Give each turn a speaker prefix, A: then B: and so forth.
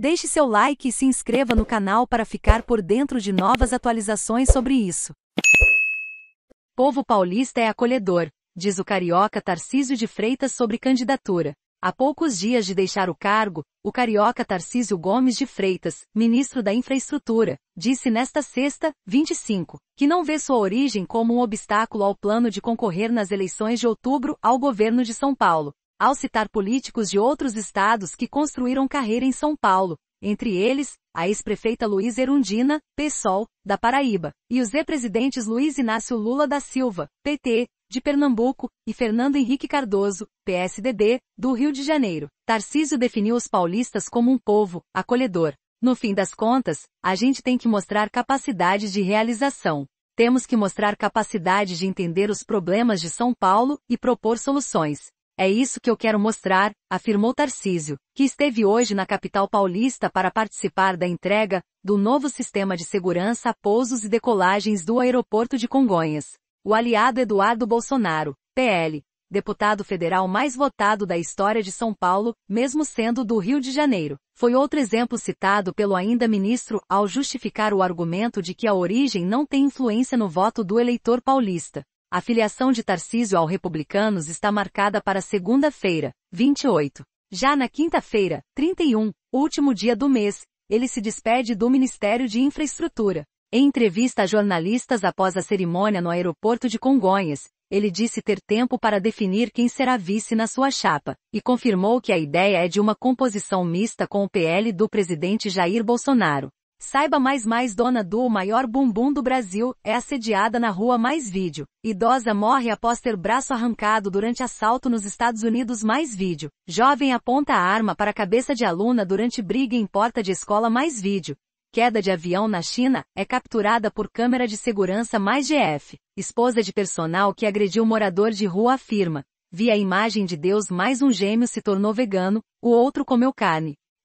A: Deixe seu like e se inscreva no canal para ficar por dentro de novas atualizações sobre isso. Povo paulista é acolhedor, diz o carioca Tarcísio de Freitas sobre candidatura. Há poucos dias de deixar o cargo, o carioca Tarcísio Gomes de Freitas, ministro da Infraestrutura, disse nesta sexta, 25, que não vê sua origem como um obstáculo ao plano de concorrer nas eleições de outubro ao governo de São Paulo ao citar políticos de outros estados que construíram carreira em São Paulo, entre eles, a ex-prefeita Luiz Erundina, PSOL, da Paraíba, e os ex-presidentes Luiz Inácio Lula da Silva, PT, de Pernambuco, e Fernando Henrique Cardoso, PSDB, do Rio de Janeiro. Tarcísio definiu os paulistas como um povo, acolhedor. No fim das contas, a gente tem que mostrar capacidade de realização. Temos que mostrar capacidade de entender os problemas de São Paulo e propor soluções. É isso que eu quero mostrar, afirmou Tarcísio, que esteve hoje na capital paulista para participar da entrega do novo sistema de segurança a pousos e decolagens do aeroporto de Congonhas. O aliado Eduardo Bolsonaro, PL, deputado federal mais votado da história de São Paulo, mesmo sendo do Rio de Janeiro. Foi outro exemplo citado pelo ainda ministro ao justificar o argumento de que a origem não tem influência no voto do eleitor paulista. A filiação de Tarcísio ao Republicanos está marcada para segunda-feira, 28. Já na quinta-feira, 31, último dia do mês, ele se despede do Ministério de Infraestrutura. Em entrevista a jornalistas após a cerimônia no aeroporto de Congonhas, ele disse ter tempo para definir quem será vice na sua chapa, e confirmou que a ideia é de uma composição mista com o PL do presidente Jair Bolsonaro. Saiba mais mais dona do maior bumbum do Brasil, é assediada na rua mais vídeo. Idosa morre após ter braço arrancado durante assalto nos Estados Unidos mais vídeo. Jovem aponta a arma para a cabeça de aluna durante briga em porta de escola mais vídeo. Queda de avião na China, é capturada por câmera de segurança mais GF. Esposa de personal que agrediu morador de rua afirma. Vi a imagem de Deus mais um gêmeo se tornou vegano, o outro comeu carne.